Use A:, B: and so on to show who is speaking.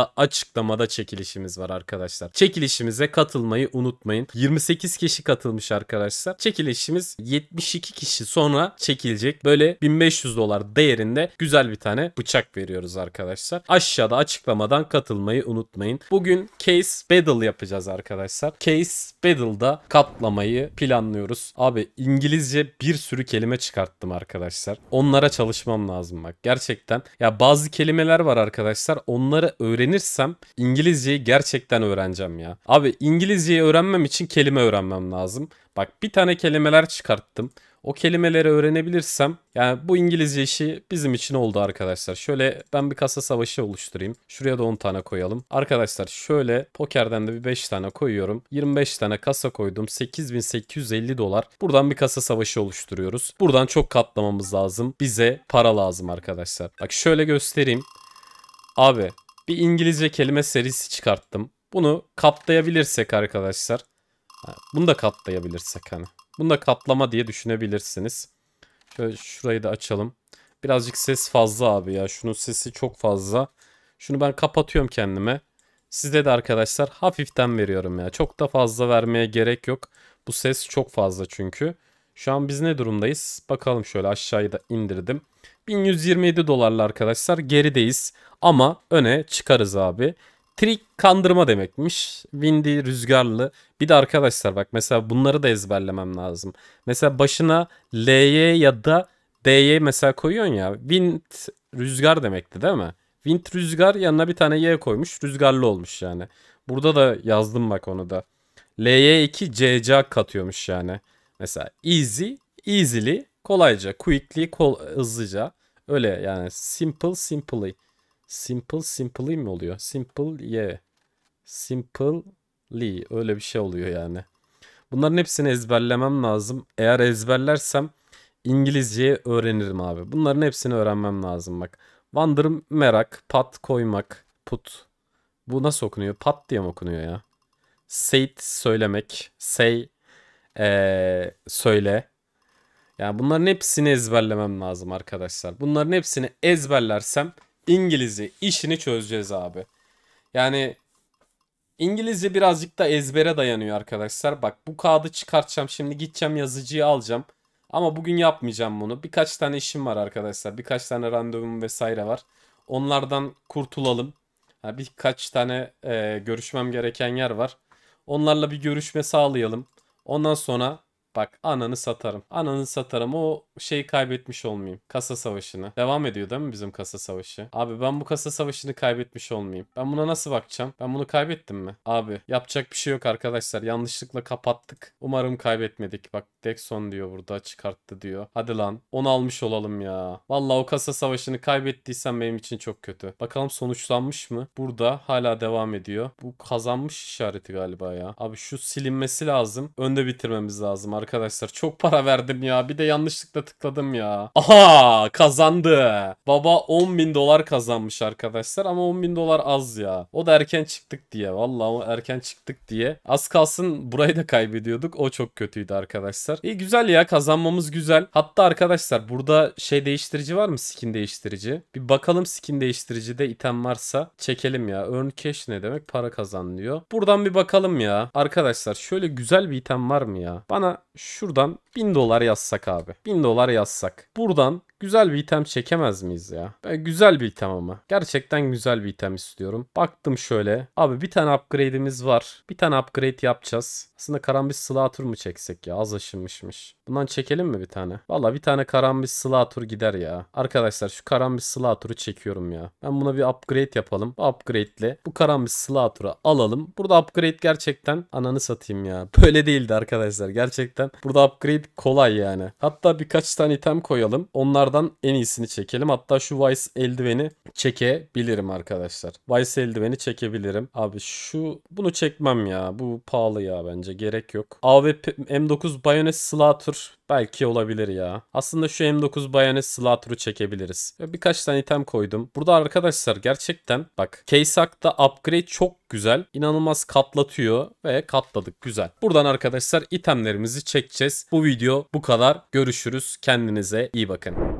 A: da açıklamada çekilişimiz var arkadaşlar. Çekilişimize katılmayı unutmayın. 28 kişi katılmış arkadaşlar. Çekilişimiz 72 kişi sonra çekilecek. Böyle 1500 dolar değerinde güzel bir tane bıçak veriyoruz arkadaşlar. Aşağıda açıklamadan katılmayı unutmayın. Bugün Case Battle yapacağız arkadaşlar. Case Battle'da katlamayı planlıyoruz. Abi İngilizce bir sürü kelime çıkarttım arkadaşlar. Onlara çalışmam lazım bak. Gerçekten ya bazı kelimeler var arkadaşlar. Onları öğren öğrenirsem İngilizceyi gerçekten öğreneceğim ya. Abi İngilizceyi öğrenmem için kelime öğrenmem lazım. Bak bir tane kelimeler çıkarttım. O kelimeleri öğrenebilirsem yani bu İngilizce işi bizim için oldu arkadaşlar. Şöyle ben bir kasa savaşı oluşturayım. Şuraya da 10 tane koyalım. Arkadaşlar şöyle pokerden de bir 5 tane koyuyorum. 25 tane kasa koydum. 8850 dolar. Buradan bir kasa savaşı oluşturuyoruz. Buradan çok katlamamız lazım. Bize para lazım arkadaşlar. Bak şöyle göstereyim. Abi bir İngilizce kelime serisi çıkarttım. Bunu katlayabilirsek arkadaşlar. Bunu da katlayabilirsek hani. Bunu da katlama diye düşünebilirsiniz. Şöyle şurayı da açalım. Birazcık ses fazla abi ya. Şunun sesi çok fazla. Şunu ben kapatıyorum kendime. Sizde de arkadaşlar hafiften veriyorum ya. Çok da fazla vermeye gerek yok. Bu ses çok fazla çünkü. Şu an biz ne durumdayız? Bakalım şöyle aşağıya da indirdim. 1127 dolarla arkadaşlar gerideyiz ama öne çıkarız abi. Trik kandırma demekmiş. Windy rüzgarlı. Bir de arkadaşlar bak mesela bunları da ezberlemem lazım. Mesela başına L'ye ya da D'ye mesela koyuyorsun ya. Wind rüzgar demekti değil mi? Wind rüzgar yanına bir tane Y koymuş. Rüzgarlı olmuş yani. Burada da yazdım bak onu da. L'ye 2 CC katıyormuş yani. Mesela easy, easily, kolayca, quickly, kol hızlıca. Öyle yani simple simply. Simple simply mi oluyor? Simple ye. Yeah. Simply öyle bir şey oluyor yani. Bunların hepsini ezberlemem lazım. Eğer ezberlersem İngilizceyi öğrenirim abi. Bunların hepsini öğrenmem lazım bak. wonder merak, pat koymak, put. Bu nasıl okunuyor? Pat diye mi okunuyor ya? Say söylemek, say ee, söyle. Yani bunların hepsini ezberlemem lazım arkadaşlar. Bunların hepsini ezberlersem İngilizce işini çözeceğiz abi. Yani İngilizce birazcık da ezbere dayanıyor arkadaşlar. Bak bu kağıdı çıkartacağım. Şimdi gideceğim yazıcıyı alacağım. Ama bugün yapmayacağım bunu. Birkaç tane işim var arkadaşlar. Birkaç tane randevum vesaire var. Onlardan kurtulalım. Ha, birkaç tane e, görüşmem gereken yer var. Onlarla bir görüşme sağlayalım. Ondan sonra Bak ananı satarım. Ananı satarım o şey kaybetmiş olmayayım. Kasa savaşını. Devam ediyor değil mi bizim kasa savaşı? Abi ben bu kasa savaşını kaybetmiş olmayayım. Ben buna nasıl bakacağım? Ben bunu kaybettim mi? Abi yapacak bir şey yok arkadaşlar. Yanlışlıkla kapattık. Umarım kaybetmedik. Bak Dexon diyor burada çıkarttı diyor. Hadi lan. Onu almış olalım ya. Valla o kasa savaşını kaybettiysen benim için çok kötü. Bakalım sonuçlanmış mı? Burada hala devam ediyor. Bu kazanmış işareti galiba ya. Abi şu silinmesi lazım. Önde bitirmemiz lazım arkadaşlar. Çok para verdim ya. Bir de yanlışlıkla tıkladım ya. Aha kazandı. Baba 10.000 dolar kazanmış arkadaşlar ama 10.000 dolar az ya. O da erken çıktık diye. Vallahi erken çıktık diye. Az kalsın burayı da kaybediyorduk. O çok kötüydü arkadaşlar. İyi güzel ya kazanmamız güzel. Hatta arkadaşlar burada şey değiştirici var mı? Skin değiştirici. Bir bakalım skin değiştirici de item varsa çekelim ya. Earn cash ne demek? Para kazanılıyor. Buradan bir bakalım ya. Arkadaşlar şöyle güzel bir item var mı ya? Bana şuradan 1000 dolar yazsak abi. 1000 dolar yazsak. Buradan Güzel bir item çekemez miyiz ya? Ben güzel bir item ama. Gerçekten güzel bir item istiyorum. Baktım şöyle. Abi bir tane upgrade'imiz var. Bir tane upgrade yapacağız. Aslında karambit slatur mu çeksek ya? Az aşınmışmış. Bundan çekelim mi bir tane? Valla bir tane karambit slatur gider ya. Arkadaşlar şu karambit slaturu çekiyorum ya. Ben buna bir upgrade yapalım. Bu upgrade'le bu karambit slaturu alalım. Burada upgrade gerçekten ananı satayım ya. Böyle değildi arkadaşlar. Gerçekten burada upgrade kolay yani. Hatta birkaç tane item koyalım. Onlar bunlardan en iyisini çekelim. Hatta şu Vice eldiveni çekebilirim arkadaşlar. Vice eldiveni çekebilirim. Abi şu bunu çekmem ya. Bu pahalı ya bence. Gerek yok. AWP M9 Bayonet Slaughter belki olabilir ya. Aslında şu M9 Bayonet Slaughter'ı çekebiliriz. Birkaç tane item koydum. Burada arkadaşlar gerçekten bak Keysak'ta upgrade çok güzel. İnanılmaz katlatıyor ve katladık güzel. Buradan arkadaşlar itemlerimizi çekeceğiz. Bu video bu kadar. Görüşürüz. Kendinize iyi bakın.